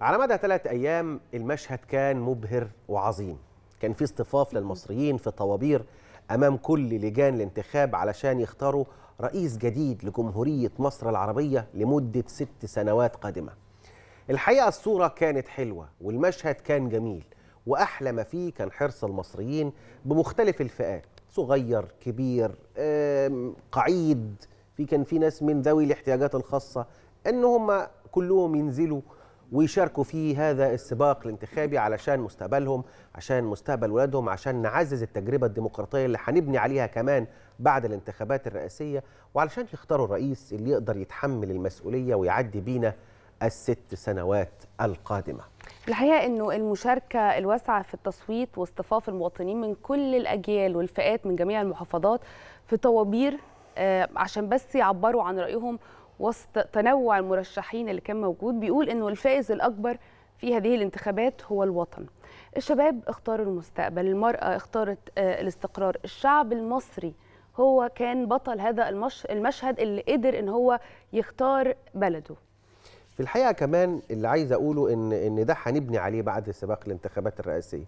على مدى ثلاث أيام المشهد كان مبهر وعظيم كان في اصطفاف للمصريين في طوابير أمام كل لجان الانتخاب علشان يختاروا رئيس جديد لجمهورية مصر العربية لمدة ست سنوات قادمة الحقيقة الصورة كانت حلوة والمشهد كان جميل وأحلى ما فيه كان حرص المصريين بمختلف الفئات صغير كبير قعيد في كان في ناس من ذوي الاحتياجات الخاصة أن هم كلهم ينزلوا ويشاركوا في هذا السباق الانتخابي علشان مستقبلهم عشان مستقبل ولادهم عشان نعزز التجربة الديمقراطية اللي هنبني عليها كمان بعد الانتخابات الرئاسية وعلشان يختاروا الرئيس اللي يقدر يتحمل المسؤولية ويعدي بينا الست سنوات القادمة الحقيقة أنه المشاركة الواسعة في التصويت واصطفاف المواطنين من كل الأجيال والفئات من جميع المحافظات في طوابير آه، عشان بس يعبروا عن رأيهم وسط تنوع المرشحين اللي كان موجود بيقول انه الفائز الاكبر في هذه الانتخابات هو الوطن الشباب اختاروا المستقبل المرأة اختارت آه، الاستقرار الشعب المصري هو كان بطل هذا المش... المشهد اللي قدر ان هو يختار بلده في الحقيقه كمان اللي عايز اقوله ان ان ده هنبني عليه بعد سباق الانتخابات الرئاسيه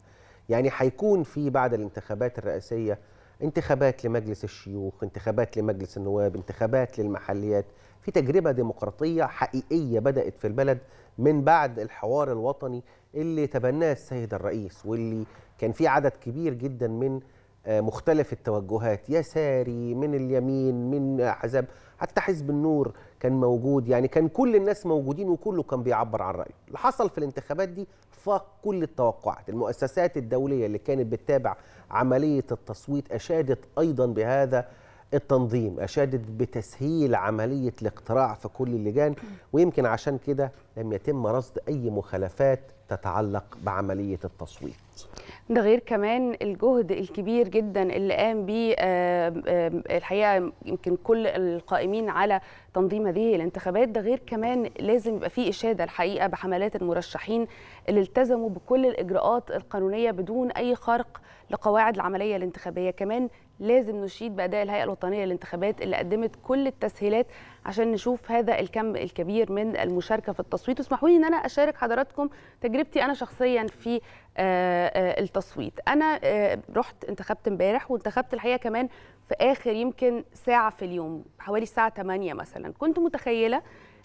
يعني هيكون في بعد الانتخابات الرئاسيه انتخابات لمجلس الشيوخ انتخابات لمجلس النواب انتخابات للمحليات في تجربة ديمقراطية حقيقية بدأت في البلد من بعد الحوار الوطني اللي تبناه السيد الرئيس واللي كان فيه عدد كبير جدا من آه، مختلف التوجهات يساري من اليمين من احزاب حتى حزب النور كان موجود يعني كان كل الناس موجودين وكله كان بيعبر عن رايه اللي حصل في الانتخابات دي فاق كل التوقعات المؤسسات الدوليه اللي كانت بتتابع عمليه التصويت اشادت ايضا بهذا التنظيم اشادت بتسهيل عمليه الاقتراع في كل اللجان ويمكن عشان كده لم يتم رصد اي مخالفات تتعلق بعمليه التصويت ده غير كمان الجهد الكبير جدا اللي قام بيه الحقيقه يمكن كل القائمين على تنظيم هذه الانتخابات ده غير كمان لازم يبقى في إشادة الحقيقة بحملات المرشحين اللي التزموا بكل الإجراءات القانونية بدون أي خرق لقواعد العملية الانتخابية كمان لازم نشيد بأداء الهيئة الوطنية للانتخابات اللي قدمت كل التسهيلات عشان نشوف هذا الكم الكبير من المشاركة في التصويت واسمحوا لي ان انا اشارك حضراتكم تجربتي انا شخصيا في آه، آه، التصويت انا آه، رحت انتخبت امبارح وانتخبت الحقيقة كمان في اخر يمكن ساعه في اليوم حوالي الساعه 8 مثلا كنت متخيله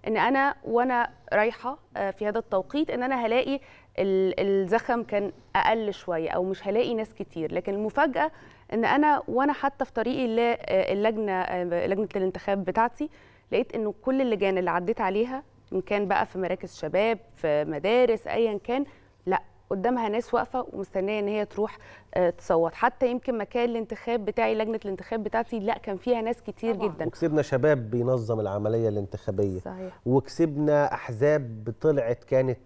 ان انا وانا رايحه آه، في هذا التوقيت ان انا هلاقي الزخم كان اقل شويه او مش هلاقي ناس كتير لكن المفاجاه ان انا وانا حتى في طريقي آه، للجنه آه، لجنه الانتخاب بتاعتي لقيت انه كل اللجان اللي عديت عليها ان كان بقى في مراكز شباب في مدارس ايا كان قدامها ناس واقفه ومستنيه ان هي تروح آه، تصوت حتى يمكن مكان الانتخاب بتاعي لجنه الانتخاب بتاعتي لا كان فيها ناس كتير طبعا. جدا وكسبنا شباب بينظم العمليه الانتخابيه صحيح. وكسبنا احزاب طلعت كانت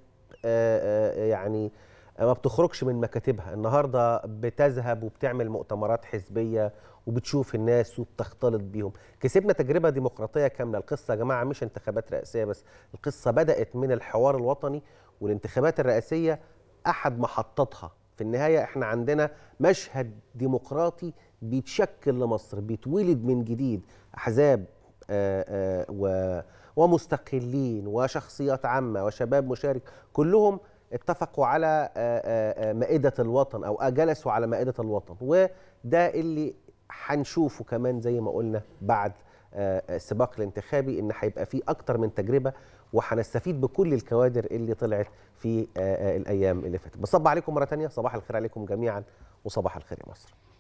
آه، آه، يعني ما بتخرجش من مكاتبها النهارده بتذهب وبتعمل مؤتمرات حزبيه وبتشوف الناس وبتختلط بيهم كسبنا تجربه ديمقراطيه كامله القصه يا جماعه مش انتخابات رئاسيه بس القصه بدات من الحوار الوطني والانتخابات الرئاسيه احد محطاتها في النهايه احنا عندنا مشهد ديمقراطي بيتشكل لمصر بيتولد من جديد احزاب آه، آه، ومستقلين وشخصيات عامه وشباب مشارك كلهم اتفقوا على آه، مائده الوطن او جلسوا على مائده الوطن وده اللي هنشوفه كمان زي ما قلنا بعد السباق الانتخابي ان هيبقى فيه اكتر من تجربه وهنستفيد بكل الكوادر اللي طلعت في آه، آه، الايام اللي فاتت بصب عليكم مره ثانيه صباح الخير عليكم جميعا وصباح الخير يا مصر